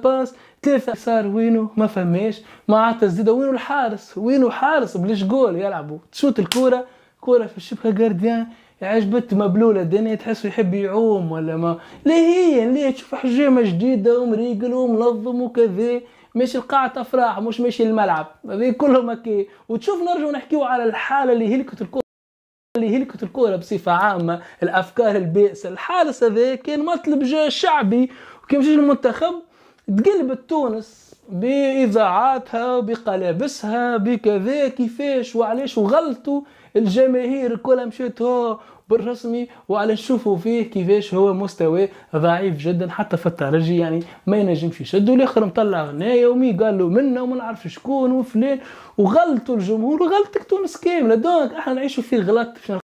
باس ثلاثة صار وينو ما فماش ما عطى تسديدة وينو الحارس وينو حارس بلاش جول يلعبوا تشوت الكرة كرة في الشبكة جارديان عجبت مبلولة الدنيا تحسه يحب يعوم ولا ما ليه هي ليه تشوف حجامة جديدة ومريقل ومنظم وكذا مش القاعة أفراح مش مش الملعب هذه كلهم هكا وتشوف نرجو نحكيو على الحالة اللي هلكت الكرة اللي هلكت الكرة بصفة عامة الأفكار البائسة الحارس هذا كان مطلب جاء شعبي وكان مشي المنتخب تقلبت تونس باذاعاتها بقلابسها بكذا كيفاش وعلاش وغلطوا الجماهير كلها مشات هو بالرسمي وعلى نشوفوا فيه كيفاش هو مستوى ضعيف جدا حتى في الترجي يعني ما ينجمش يشد والاخر مطلع غنايا ومي قال له منا وما نعرف شكون وفلان وغلطوا الجمهور وغلطك تونس كامله دونك احنا نعيشوا في غلط